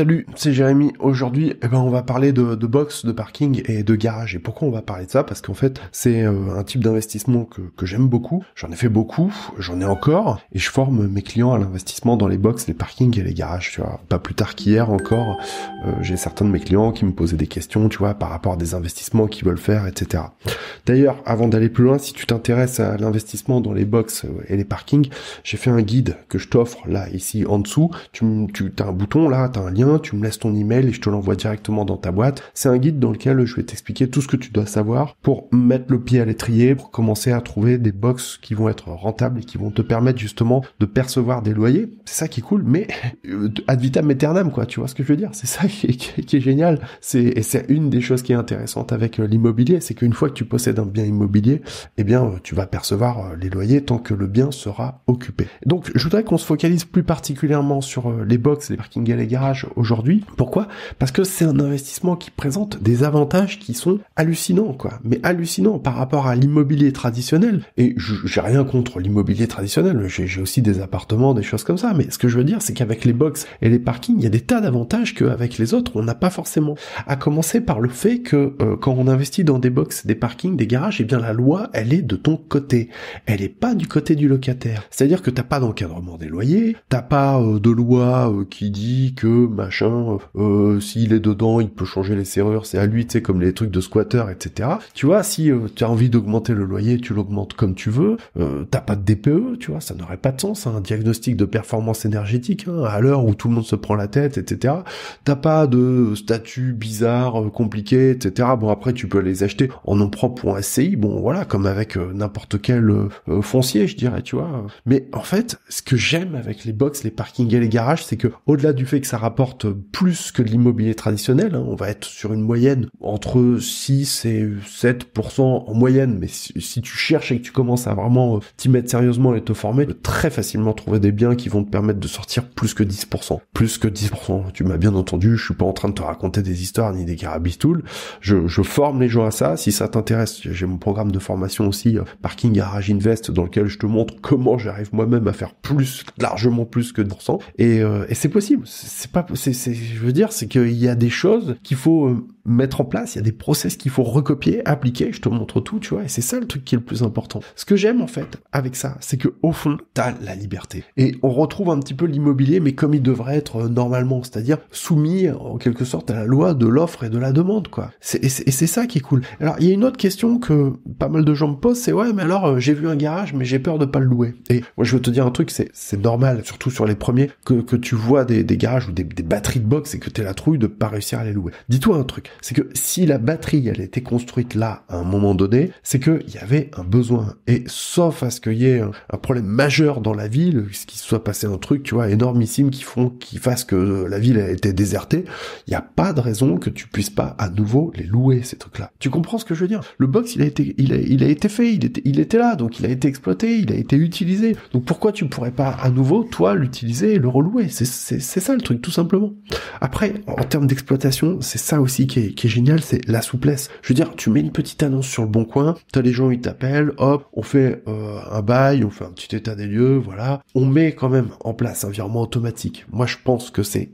Salut, c'est Jérémy. Aujourd'hui, eh ben, on va parler de, box, de parking et de garage. Et pourquoi on va parler de ça Parce qu'en fait, c'est euh, un type d'investissement que, j'aime beaucoup. J'en ai fait beaucoup, j'en ai encore, et je forme mes clients à l'investissement dans les box, les parkings et les garages. Tu pas plus tard qu'hier encore, euh, j'ai certains de mes clients qui me posaient des questions, tu vois, par rapport à des investissements qu'ils veulent faire, etc. D'ailleurs, avant d'aller plus loin, si tu t'intéresses à l'investissement dans les box euh, et les parkings, j'ai fait un guide que je t'offre là ici en dessous. Tu, tu as un bouton là, tu as un lien tu me laisses ton email et je te l'envoie directement dans ta boîte. C'est un guide dans lequel je vais t'expliquer tout ce que tu dois savoir pour mettre le pied à l'étrier, pour commencer à trouver des box qui vont être rentables et qui vont te permettre justement de percevoir des loyers. C'est ça qui est cool, mais euh, ad vitam aeternam, quoi. Tu vois ce que je veux dire? C'est ça qui est, génial. et c'est une des choses qui est intéressante avec euh, l'immobilier, c'est qu'une fois que tu possèdes un bien immobilier, eh bien, euh, tu vas percevoir les loyers tant que le bien sera occupé. Donc, je voudrais qu'on se focalise plus particulièrement sur les box, les parkings et les garages aujourd'hui. Pourquoi Parce que c'est un investissement qui présente des avantages qui sont hallucinants, quoi. Mais hallucinants par rapport à l'immobilier traditionnel. Et j'ai rien contre l'immobilier traditionnel. J'ai aussi des appartements, des choses comme ça. Mais ce que je veux dire, c'est qu'avec les box et les parkings, il y a des tas d'avantages qu'avec les autres, on n'a pas forcément. À commencer par le fait que euh, quand on investit dans des box, des parkings, des garages, eh bien la loi, elle est de ton côté. Elle n'est pas du côté du locataire. C'est-à-dire que t'as pas d'encadrement des loyers, t'as pas euh, de loi euh, qui dit que machin, euh, euh, s'il est dedans, il peut changer les serrures, c'est à lui, tu sais, comme les trucs de squatter, etc. Tu vois, si euh, tu as envie d'augmenter le loyer, tu l'augmentes comme tu veux, euh, t'as pas de DPE, tu vois, ça n'aurait pas de sens, hein. un diagnostic de performance énergétique, hein, à l'heure où tout le monde se prend la tête, etc. T'as pas de statut bizarre, compliqué, etc. Bon, après, tu peux les acheter en nom propre ou en SCI, bon, voilà, comme avec n'importe quel foncier, je dirais, tu vois. Mais en fait, ce que j'aime avec les box, les parkings et les garages, c'est que, au-delà du fait que ça rapporte plus que de l'immobilier traditionnel. Hein. On va être sur une moyenne entre 6 et 7% en moyenne. Mais si, tu cherches et que tu commences à vraiment euh, t'y mettre sérieusement et te former, très facilement trouver des biens qui vont te permettre de sortir plus que 10%. Plus que 10%. Tu m'as bien entendu, je suis pas en train de te raconter des histoires ni des carabistoules. Je, je forme les gens à ça. Si ça t'intéresse, j'ai mon programme de formation aussi, euh, Parking Garage Invest, dans lequel je te montre comment j'arrive moi-même à faire plus, largement plus que 10%. Et, euh, et c'est possible. C'est pas possible c'est, je veux dire, c'est qu'il y a des choses qu'il faut euh, mettre en place, il y a des process qu'il faut recopier, appliquer, je te montre tout, tu vois, et c'est ça le truc qui est le plus important. Ce que j'aime en fait avec ça, c'est que au fond, t'as la liberté. Et on retrouve un petit peu l'immobilier, mais comme il devrait être euh, normalement, c'est-à-dire soumis en quelque sorte à la loi de l'offre et de la demande, quoi. Et c'est ça qui est cool. Alors, il y a une autre question que pas mal de gens me posent, c'est ouais, mais alors euh, j'ai vu un garage, mais j'ai peur de pas le louer. Et moi, je veux te dire un truc, c'est normal, surtout sur les premiers, que, que tu vois des, des garages ou des, des batteries de box et que t'es la trouille de pas réussir à les louer. Dis-toi un truc, c'est que si la batterie, elle a été construite là à un moment donné, c'est il y avait un besoin. Et sauf à ce qu'il y ait un, problème majeur dans la ville, qu'il qui soit passé un truc, tu vois, énormissime qui font, qui fasse que la ville a été désertée, il n'y a pas de raison que tu puisses pas à nouveau les louer, ces trucs-là. Tu comprends ce que je veux dire? Le box, il a été, il a, il a été fait, il était, il était là, donc il a été exploité, il a été utilisé. Donc pourquoi tu pourrais pas à nouveau, toi, l'utiliser et le relouer? C'est ça le truc, tout simplement. Après, en termes d'exploitation, c'est ça aussi qui est est, génial, c'est la souplesse. Je veux dire, tu mets une petite annonce sur le bon coin, t'as les gens, ils t'appellent, hop, on fait euh, un bail, on fait un petit état des lieux, voilà. On met quand même en place un virement automatique. Moi, je pense que c'est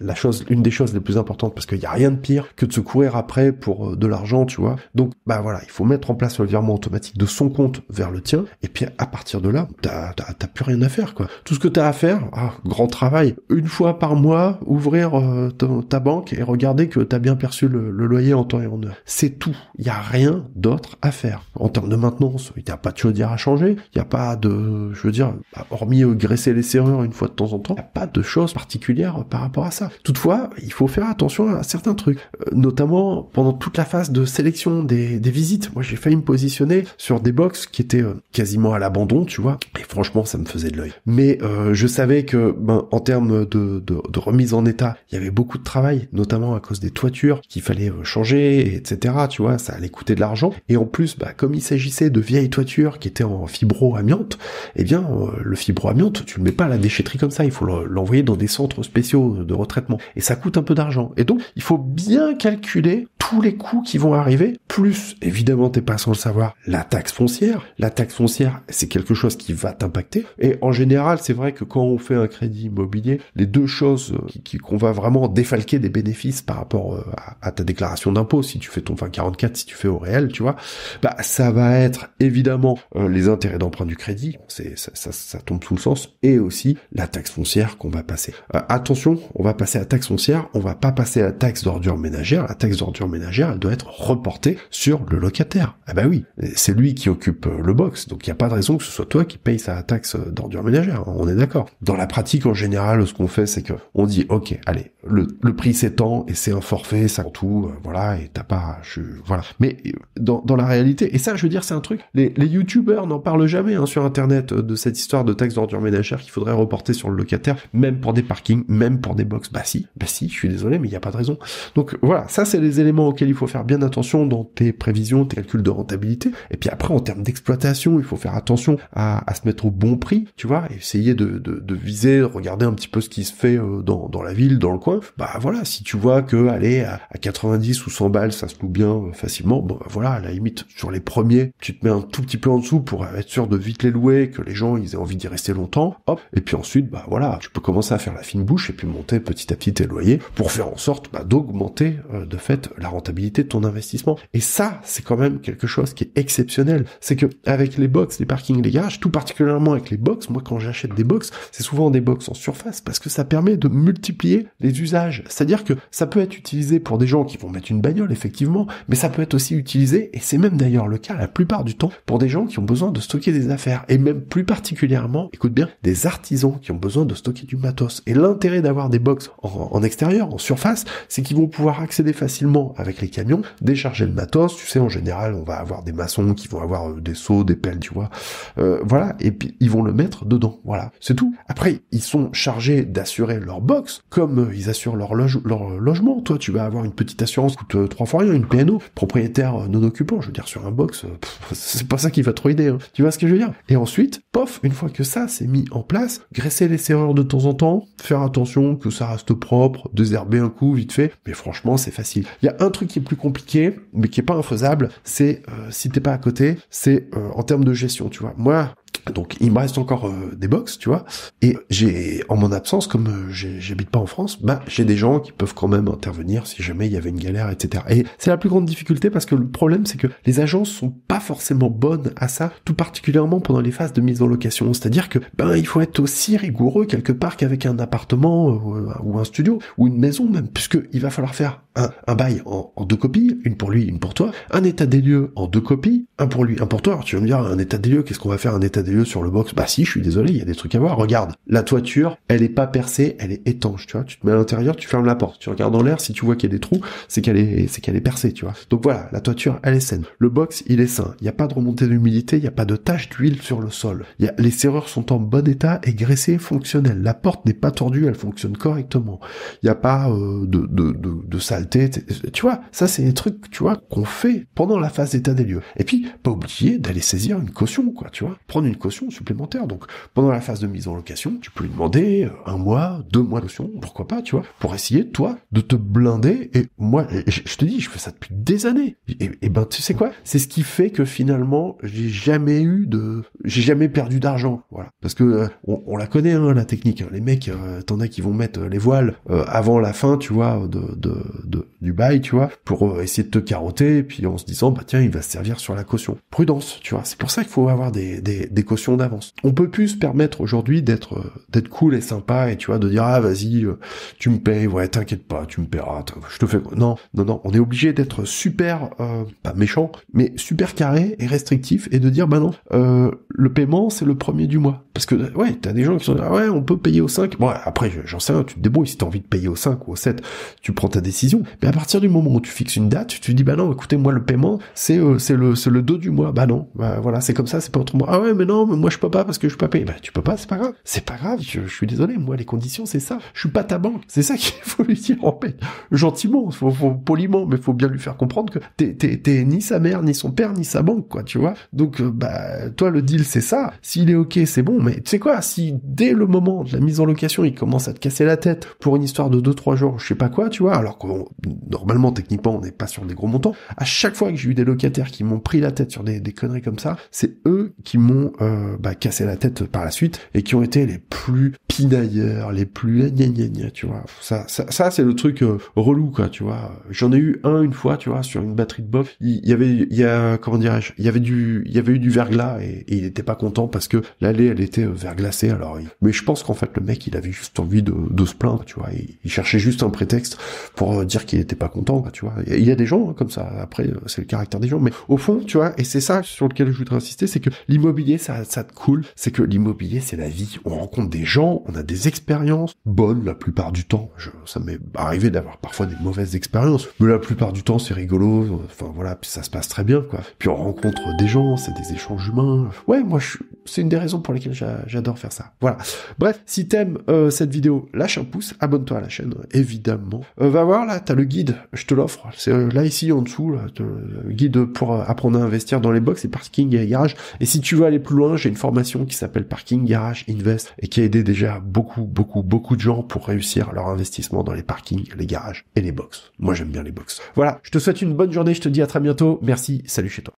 la, chose, une des choses les plus importantes parce qu'il n'y a rien de pire que de se courir après pour euh, de l'argent, tu vois. Donc, bah voilà, il faut mettre en place le virement automatique de son compte vers le tien. Et puis, à partir de là, t'as, t'as, plus rien à faire, quoi. Tout ce que t'as à faire, ah, grand travail. Une fois par mois, ouvrir euh, ta, ta banque et regarder que t'as bien perçu le, loyer en temps et en heure. C'est tout. Il n'y a rien d'autre à faire. En termes de maintenance, il n'y a pas de chaudière à changer. Il n'y a pas de, je veux dire, bah, hormis euh, graisser les serrures une fois de temps en temps, il n'y a pas de choses particulières euh, par rapport à ça. Toutefois, il faut faire attention à certains trucs. Euh, notamment, pendant toute la phase de sélection des, des visites, moi j'ai failli me positionner sur des box qui étaient quasiment à l'abandon, tu vois. Et franchement, ça me faisait de l'œil. Mais euh, je savais que, ben, en termes de, de, de remise en état, il y avait beaucoup de travail, notamment à cause des toitures qu'il fallait euh, changer, etc. Tu vois, ça allait coûter de l'argent. Et en plus, bah, comme il s'agissait de vieilles toitures qui étaient en fibro-amiante, eh bien, euh, le fibro-amiante, tu ne mets pas à la déchetterie comme ça. Il faut l'envoyer dans des centres spéciaux de retraitement. Et ça coûte un peu d'argent. Et donc, il faut bien calculer tous les coûts qui vont arriver, plus, évidemment, t'es pas sans le savoir, la taxe foncière. La taxe foncière, c'est quelque chose qui va t'impacter. Et en général, c'est vrai que quand on fait un crédit immobilier, les deux choses euh, qu'on qui, va vraiment défalquer des bénéfices par rapport à, à ta déclaration d'impôt, si tu fais ton 2044, si tu fais au réel, tu vois, bah ça va être évidemment euh, les intérêts d'emprunt du crédit, c'est ça, ça, ça, tombe sous le sens, et aussi la taxe foncière qu'on va passer. Euh, attention, on va passer à la taxe foncière, on va pas passer à la taxe d'ordure ménagère. La taxe d'ordure ménagère, elle doit être reportée sur le locataire. Ah bah oui, c'est lui qui occupe euh, le box, donc il n'y a pas de raison que ce soit toi qui paye sa taxe d'ordure ménagère. On est d'accord. Dans la pratique en général, ce qu'on fait, c'est que on dit ok, allez, le, le prix s'étend et c'est un forfait, ça tout, euh, voilà, et t'as pas, je, voilà. Mais euh, dans, la réalité, et ça, je veux dire, c'est un truc, les, les youtubeurs n'en parlent jamais hein, sur Internet euh, de cette histoire de taxe d'ordure ménagère qu'il faudrait reporter sur le locataire, même pour des parkings, même pour des box. Bah si, bah si, je suis désolé, mais il n'y a pas de raison. Donc voilà, ça, c'est les éléments auxquels il faut faire bien attention dans tes prévisions, tes calculs de rentabilité. Et puis après, en termes d'exploitation, il faut faire attention à, à, se mettre au bon prix, tu vois, essayer de, de, de, viser, regarder un petit peu ce qui se fait dans, dans la ville, dans le coin. Bah voilà, si tu vois que, aller à 90 ou 100 balles, ça se loue bien euh, facilement. Bon, ben voilà, à la limite, sur les premiers, tu te mets un tout petit peu en dessous pour euh, être sûr de vite les louer, que les gens, ils aient envie d'y rester longtemps. Hop. Et puis ensuite, bah voilà, tu peux commencer à faire la fine bouche et puis monter petit à petit tes loyers pour faire en sorte bah, d'augmenter euh, de fait la rentabilité de ton investissement. Et ça, c'est quand même quelque chose qui est exceptionnel. C'est que avec les box, les parkings, les garages, tout particulièrement avec les box, moi quand j'achète des box, c'est souvent des box en surface parce que ça permet de multiplier les usages. C'est-à-dire que ça peut être utilisé pour des gens qui vont mettre une bagnole, effectivement, mais ça peut être aussi utilisé, et c'est même d'ailleurs le cas la plupart du temps, pour des gens qui ont besoin de stocker des affaires, et même plus particulièrement, écoute bien, des artisans qui ont besoin de stocker du matos. Et l'intérêt d'avoir des box en, extérieur, en surface, c'est qu'ils vont pouvoir accéder facilement avec les camions, décharger le matos, tu sais, en général, on va avoir des maçons qui vont avoir euh, des seaux, des pelles, tu vois, euh, voilà, et puis ils vont le mettre dedans, voilà, c'est tout. Après, ils sont chargés d'assurer leur box, comme euh, ils assurent leur, leur logement, toi tu vas avoir une petite assurance coûte euh, trois fois rien, une PNO, propriétaire euh, non occupant, je veux dire, sur un box, euh, c'est pas ça qui va trop aider, hein. tu vois ce que je veux dire Et ensuite, pof, une fois que ça s'est mis en place, graisser les serrures de temps en temps, faire attention que ça reste propre, désherber un coup vite fait, mais franchement, c'est facile. Il y a un truc qui est plus compliqué, mais qui est pas infaisable, c'est, si t'es pas à côté, c'est en termes de gestion, tu vois. Moi, donc il me reste encore euh, des box, tu vois. Et j'ai, en mon absence, comme euh, j'habite pas en France, bah j'ai des gens qui peuvent quand même intervenir si jamais il y avait une galère, etc. Et c'est la plus grande difficulté parce que le problème c'est que les agences sont pas forcément bonnes à ça, tout particulièrement pendant les phases de mise en location. C'est-à-dire que ben il faut être aussi rigoureux quelque part qu'avec un appartement euh, ou un studio ou une maison même, puisque il va falloir faire un, bail en, deux copies, une pour lui, une pour toi, un état des lieux en deux copies, un pour lui, un pour toi. Alors tu vas me dire, un état des lieux, qu'est-ce qu'on va faire un état des lieux sur le box Bah si, je suis désolé, il y a des trucs à voir. Regarde, la toiture, elle est pas percée, elle est étanche, tu vois. Tu te mets à l'intérieur, tu fermes la porte, tu regardes dans l'air, si tu vois qu'il y a des trous, c'est qu'elle est, c'est qu'elle est percée, tu vois. Donc voilà, la toiture, elle est saine. Le box, il est sain. Il n'y a pas de remontée d'humidité, il n'y a pas de taches d'huile sur le sol. les serrures sont en bon état et graissées, fonctionnelles. La porte n'est pas tordue, elle fonctionne correctement. Il n'y a pas euh, de, de, de, de sale tu vois, ça c'est des trucs, tu vois, qu'on fait pendant la phase d'état des lieux. Et puis, pas oublier d'aller saisir une caution, quoi, tu vois, prendre une caution supplémentaire. Donc, pendant la phase de mise en location, tu peux lui demander euh, un mois, deux mois de caution, pourquoi pas, tu vois, pour essayer, toi, de te blinder. Et moi, je te dis, je fais ça depuis des années. Et, ben, tu sais quoi, c'est ce qui fait que finalement, j'ai jamais eu de, j'ai jamais perdu d'argent, voilà, parce que euh, on, la connaît, hein, la technique. Les mecs, euh, t'en as qui vont mettre les voiles avant la fin, tu vois, de, de de, du bail, tu vois, pour euh, essayer de te carotter, puis en se disant, bah tiens, il va se servir sur la caution. Prudence, tu vois, c'est pour ça qu'il faut avoir des, des, cautions d'avance. On peut plus se permettre aujourd'hui d'être euh, d'être cool et sympa, et tu vois, de dire, ah vas-y, euh, tu me payes, ouais, t'inquiète pas, tu me paieras, je te fais... Non, non, non, on est obligé d'être super, pas méchant, mais super carré et restrictif, et de dire, bah non, le paiement, c'est le premier du mois. Parce que, ouais, t'as des gens qui sont ouais, on peut payer au 5. Bon, après, j'en sais rien, tu te débrouilles si t'as envie de payer au 5 ou au 7, tu prends ta décision. Mais à partir du moment où tu fixes une date, tu te dis, bah non, écoutez, moi, le paiement, c'est euh, c'est le, le dos du mois. Bah non, bah voilà, c'est comme ça, c'est pas autrement. Ah ouais, mais non, mais moi, je peux pas parce que je peux pas payer. Bah, tu peux pas, c'est pas grave. C'est pas grave, je, suis désolé, moi, les conditions, c'est ça. Je suis pas ta banque. C'est ça qu'il faut lui dire, en fait. Gentiment, faut, faut, poliment, mais faut bien lui faire comprendre que t'es ni sa mère, ni son père, ni sa banque, quoi, tu vois. Donc, euh, bah, toi, le deal, c'est ça. S'il est OK, c'est bon mais tu sais quoi, si dès le moment de la mise en location, il commence à te casser la tête pour une histoire de 2-3 jours, je sais pas quoi, tu vois, alors que normalement, techniquement, on n'est pas sur des gros montants, à chaque fois que j'ai eu des locataires qui m'ont pris la tête sur des, des conneries comme ça, c'est eux qui m'ont euh, bah, cassé la tête par la suite et qui ont été les plus pinailleurs, les plus gna gna gna, tu vois. Ça, ça, ça c'est le truc euh, relou, quoi, tu vois. J'en ai eu un une fois, tu vois, sur une batterie de bof. Il y, avait, il y a, comment dirais-je, il y avait du, il y avait eu du verglas et, et il n'était pas content parce que l'allée, elle était était euh, glacé, Alors, mais je pense qu'en fait le mec, il avait juste envie de, se plaindre, tu vois. Il, cherchait juste un prétexte pour euh, dire qu'il était pas content, tu vois. Il y a des gens hein, comme ça. Après, euh, c'est le caractère des gens. Mais au fond, tu vois, et c'est ça sur lequel je voudrais insister, c'est que l'immobilier, ça, ça te coule. C'est que l'immobilier, c'est la vie. On rencontre des gens, on a des expériences bonnes la plupart du temps. ça m'est arrivé d'avoir parfois des mauvaises expériences, mais la plupart du temps, c'est rigolo. Enfin voilà, puis ça se passe très bien, quoi. Puis on rencontre des gens, c'est des échanges humains. Ouais, moi, je, c'est une des raisons pour lesquelles j'adore faire ça. Voilà. Bref, si t'aimes euh, cette vidéo, lâche un pouce, abonne-toi à la chaîne, évidemment. Euh, va voir là, t'as le guide, je te l'offre. C'est euh, là ici en dessous, le guide pour apprendre à investir dans les box et parking et garage. Et si tu veux aller plus loin, j'ai une formation qui s'appelle Parking Garage Invest et qui a aidé déjà beaucoup, beaucoup, beaucoup de gens pour réussir leur investissement dans les parkings, les garages et les box. Moi j'aime bien les box. Voilà, je te souhaite une bonne journée, je te dis à très bientôt. Merci, salut chez toi.